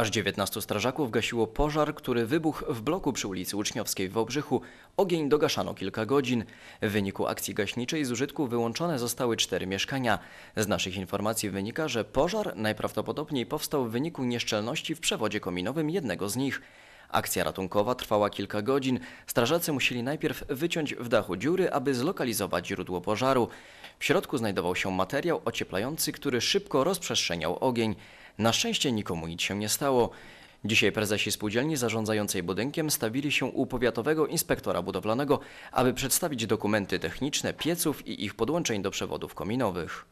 Aż 19 strażaków gasiło pożar, który wybuchł w bloku przy ulicy Uczniowskiej w Obrzychu. Ogień dogaszano kilka godzin. W wyniku akcji gaśniczej z użytku wyłączone zostały cztery mieszkania. Z naszych informacji wynika, że pożar najprawdopodobniej powstał w wyniku nieszczelności w przewodzie kominowym jednego z nich. Akcja ratunkowa trwała kilka godzin. Strażacy musieli najpierw wyciąć w dachu dziury, aby zlokalizować źródło pożaru. W środku znajdował się materiał ocieplający, który szybko rozprzestrzeniał ogień. Na szczęście nikomu nic się nie stało. Dzisiaj prezesi spółdzielni zarządzającej budynkiem stawili się u powiatowego inspektora budowlanego, aby przedstawić dokumenty techniczne pieców i ich podłączeń do przewodów kominowych.